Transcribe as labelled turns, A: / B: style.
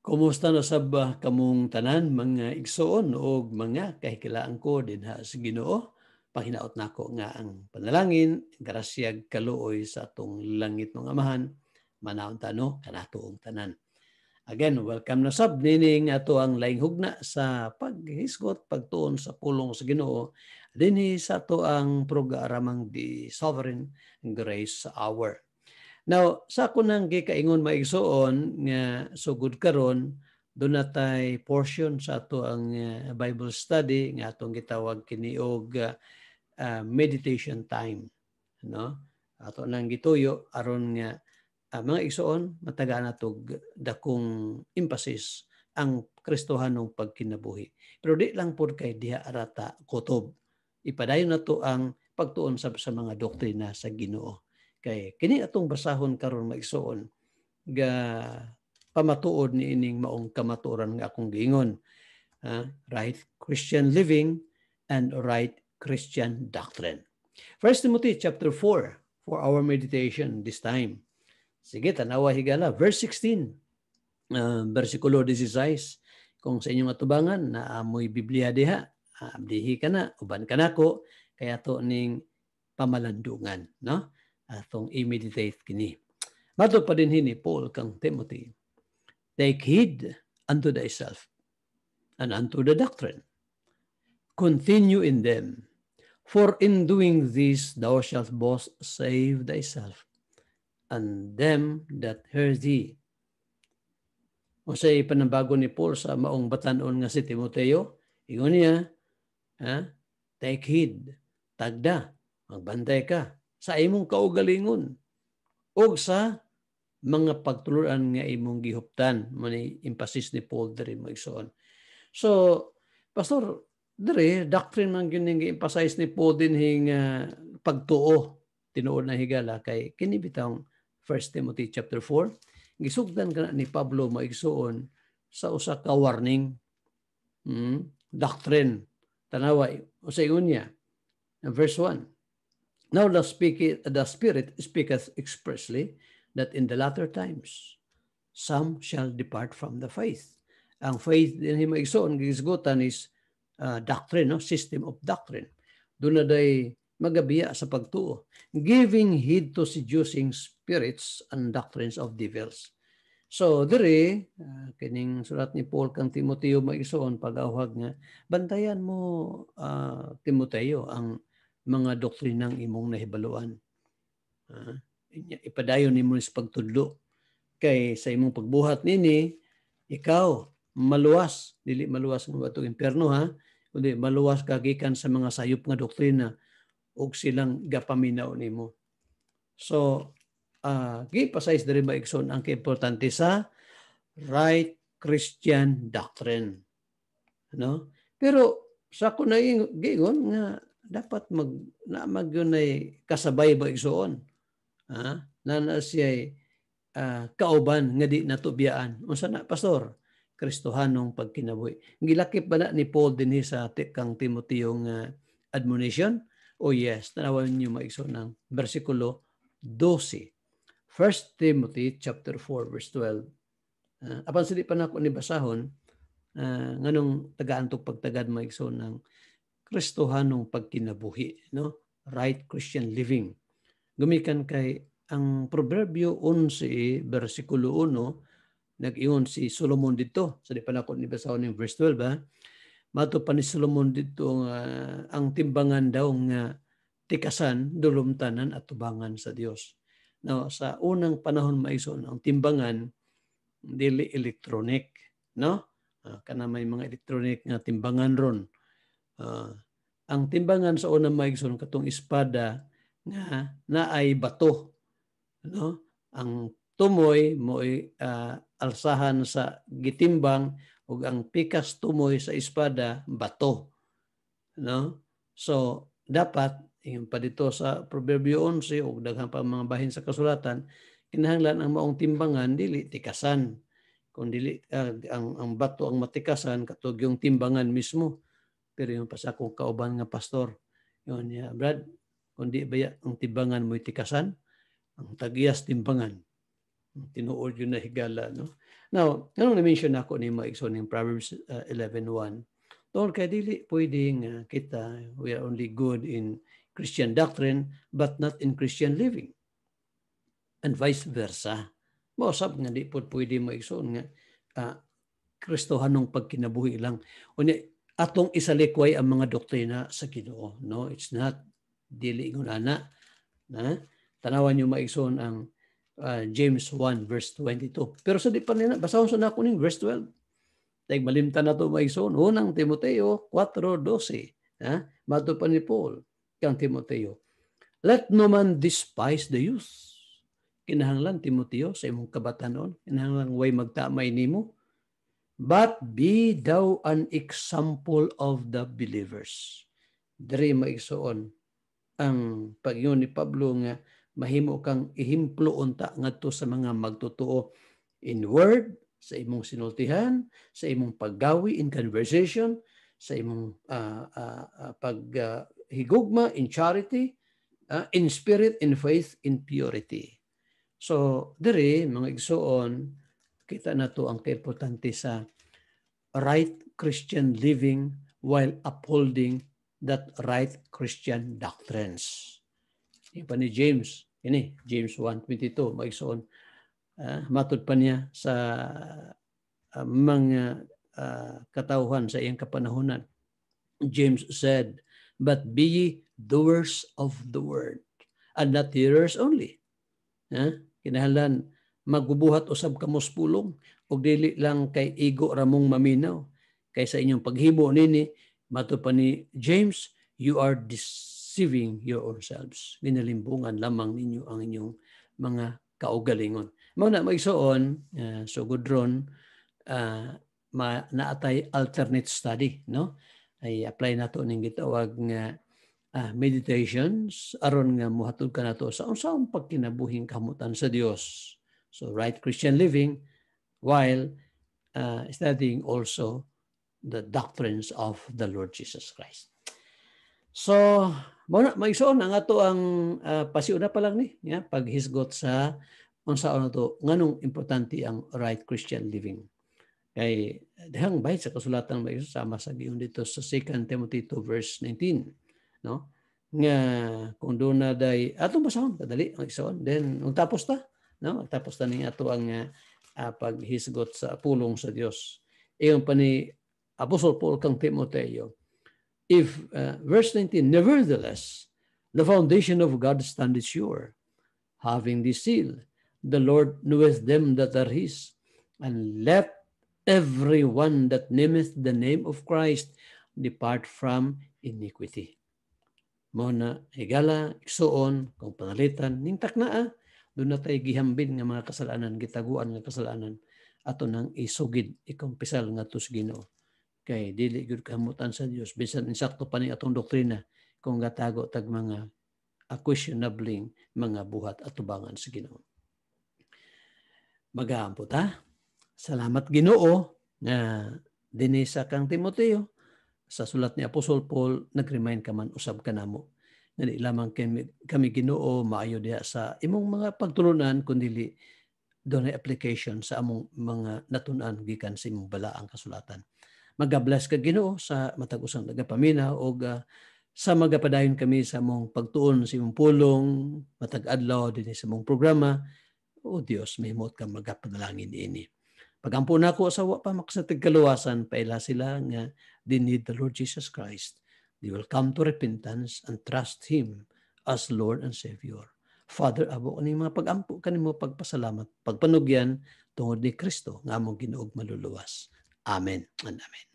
A: Kumusta na sabah kamong tanan mga igsoon o mga kahikilaan ko dinha sa Ginoo? Pahinaot nako nga ang panalangin, grasyag kaluoy sa atong langit ng amahan, manaon tano kanatoong tanan. Again, welcome na sab nining ato ang laing hugna sa paghisgot pagtuon sa pulong sa Ginoo dinhi sa ato ang programa di Sovereign Grace Hour. Now, sa ako nang gikaingon maigsoon nga sugod karon do tay portion sa ato ang eh, Bible study nga atong gitawag kini og uh, meditation time, no? Ato nang gituyo aron nga uh, mga igsoon matagaan nato dakong emphasis ang Kristohanong pagkinabuhi. Pero di lang pud kay diha arata kutob. Ipadayon nato ang pagtuon sa, sa mga doktrina sa Ginoo Kay kini atong basahon karon maigsuon ga pamatuod ni ining maong kamatuoran nga akong giingon. Uh, right Christian living and right Christian doctrine. First Timothy chapter 4 for our meditation this time. Sige, tanawa higala. Verse 16, uh, um, versikulo 16. Kung sa inyong atubangan, naamoy Biblia diha, abdihi ka na, uban ka na ko, kaya to ning pamalandungan. No? atong i-meditate kini. Nato pa din hini Paul kang Timothy, Take heed unto thyself and unto the doctrine. Continue in them, for in doing this thou shalt both save thyself and them that hear thee. O sa ipanabago ni Paul sa maong batanon nga si Timoteo, ingon niya, ha? take heed, tagda, magbantay ka, sa imong kaugalingon o sa mga pagtuluran nga imong gihuptan mo ni emphasis ni Paul diri magsuon so pastor diri doctrine man gyud ning emphasize ni Paul din hing uh, pagtuo tinuod na higala kay kini bitaw 1 Timothy chapter 4 gisugdan kana ni Pablo maigsuon sa usa ka warning hmm? doctrine tanawa usa niya verse 1 Now the, speak, the Spirit speaketh expressly that in the latter times some shall depart from the faith. Ang faith din himo igsoon gigisgutan is uh, doctrine, no? system of doctrine. Doon na day magabiya sa pagtuo. Giving heed to seducing spirits and doctrines of devils. So diri uh, kining surat ni Paul kang Timoteo maigsoon pag-awhag nga bantayan mo uh, Timoteo ang mga doktrinang imong nahibaluan. Ha? Ah, ipadayon nimo sa pagtudlo kay sa imong pagbuhat nini ikaw maluwas dili maluwas nga bato impierno ha kundi maluwas kagikan sa mga sayop nga doktrina ug silang gapaminaw nimo. So uh, ah, gi-emphasize diri ba Ikson ang importante sa right Christian doctrine. No? Pero sa ako na giingon nga dapat mag na mag kasabay ba igsuon ha na na siya uh, kauban nga di natubiyaan unsa na pastor kristohanong pagkinabuhi gilakip ba na ni Paul dinhi sa kang Timoteo uh, admonition oh yes tanawon niyo maigsoon ng bersikulo 12 1 Timothy chapter 4 verse 12 uh, ah, apan sili pa ko ni basahon uh, nganong tagaantok pagtagad maigsoon ng Kristohanong pagkinabuhi, no? Right Christian living. Gumikan kay ang Proverbio 11 bersikulo 1 nag-iyon si Solomon dito. Sa so, di panakot ni basahon ng verse 12 ba. Mato pa ni Solomon dito uh, ang timbangan daw nga tikasan, dulumtanan at tubangan sa Dios. No, sa unang panahon maison ang timbangan dili electronic, no? Uh, kana may mga electronic nga timbangan ron Ah, ang timbangan sa unang maigsoon katong espada nga naay bato no ang tumoy mo uh, ah, alsahan sa gitimbang ug ang pikas tumoy sa espada bato no so dapat yung pa dito sa proverbio 11 ug daghan pa mga bahin sa kasulatan kinahanglan ang maong timbangan dili tikasan kun dili uh, ang ang bato ang matikasan katog yung timbangan mismo pero yung pas ako kauban nga pastor yun yeah, Brad kundi baya ang timbangan mo itikasan ang tagiyas timbangan tinuod yun na higala no now ano na mention ako ni mga igsoon ng Proverbs uh, 11:1 Tol, kay dili pwedeng uh, kita, we are only good in Christian doctrine but not in Christian living. And vice versa. Mausap nga di po pwede maigsoon nga uh, ah, Kristohan pagkinabuhi lang. unya atong isalikway ang mga doktrina sa Ginoo. No, it's not dili ngunana na tanawan niyo maigsoon ang uh, James 1 verse 22. Pero sa di pa nila basahon sa nako ning verse 12. Tay malimtan na to maigsoon unang Timoteo 4:12, ha? Mato pa ni Paul kang Timoteo. Let no man despise the youth. Kinahanglan Timoteo sa imong kabatanon, kinahanglan way magtamay nimo But be thou an example of the believers. Dari maigsoon ang pagyon ni Pablo nga mahimo kang ihimplo unta ngadto sa mga magtotoo in word sa imong sinultihan, sa imong paggawi in conversation, sa imong uh, uh, uh, paghigugma uh, in charity, uh, in spirit, in faith, in purity. So, dere, mga igsoon, kita na to ang kaimportante sa right Christian living while upholding that right Christian doctrines. Yung pa ni James, ini eh, James 1.22, magsoon, uh, matod pa niya sa uh, mga uh, katauhan sa iyang kapanahonan. James said, But be ye doers of the word, and not hearers only. Huh? Ah, kinahalan, magbubuhat usab kamo pulong og dili lang kay igo ramong maminaw kaysa inyong paghimo nini matupan ni James you are deceiving yourselves own selves ginalimbungan lamang ninyo ang inyong mga kaugalingon mao na magsuon uh, so gudron uh, ah, ma naatay alternate study no ay apply nato ning gitawag nga uh, meditations aron nga muhatod ka nato sa unsaon pagkinabuhing kamutan sa Dios So right Christian living while uh, studying also the doctrines of the Lord Jesus Christ. So, muna maigsoon ang ato ang uh, pasiuna pa lang ni, yeah, paghisgot sa unsaon ato nganong importante ang right Christian living. Kay dahang bayad sa kasulatan ba sama sa giyon dito sa 2 Timothy 2 verse 19, no? Nga kung do na day atong basahon kadali ang igsoon then ang tapos ta no tapos tani ato ang uh, paghisgot sa pulong sa Dios iyon pa ni Apostle Paul kang Timoteo if uh, verse 19 nevertheless the foundation of God standeth sure having this seal the Lord knoweth them that are his and let everyone that nameth the name of Christ depart from iniquity. Mona, na higala, iksuon, kung panalitan, nintak na ah. Doon na tayo gihambin nga mga kasalanan, gitaguan nga kasalanan. Ato nang isugid, ikumpisal nga to sa Ginoo. Kay dili gud kamutan sa Dios bisan insakto pa ni atong doktrina kung gatago tag mga questionabling mga buhat at tubangan sa Ginoo. Magaampo ta. Salamat Ginoo na dinhi sa kang Timoteo sa sulat ni Apostol Paul nag-remind ka man usab kanamo Nani lamang kami, kami ginoo maayo diha sa imong mga pagtulunan kundili doon ay application sa among mga natunan gikan sa imong balaang kasulatan. Magabless ka Ginoo sa matag usang nagapamina og uh, ah, sa magapadayon kami sa mong pagtuon sa imong pulong, matag-adlaw din sa mong programa. O Dios, may mot kang magapadalangin ini. Pagampun ako sa wa pa makasatag kaluwasan, paila sila nga they need the Lord Jesus Christ They will come to repentance and trust Him as Lord and Savior. Father, abo kani mga pagampo kani mo pagpasalamat, pagpanugyan tungod ni Kristo nga among Ginoog maluluwas. Amen and amen.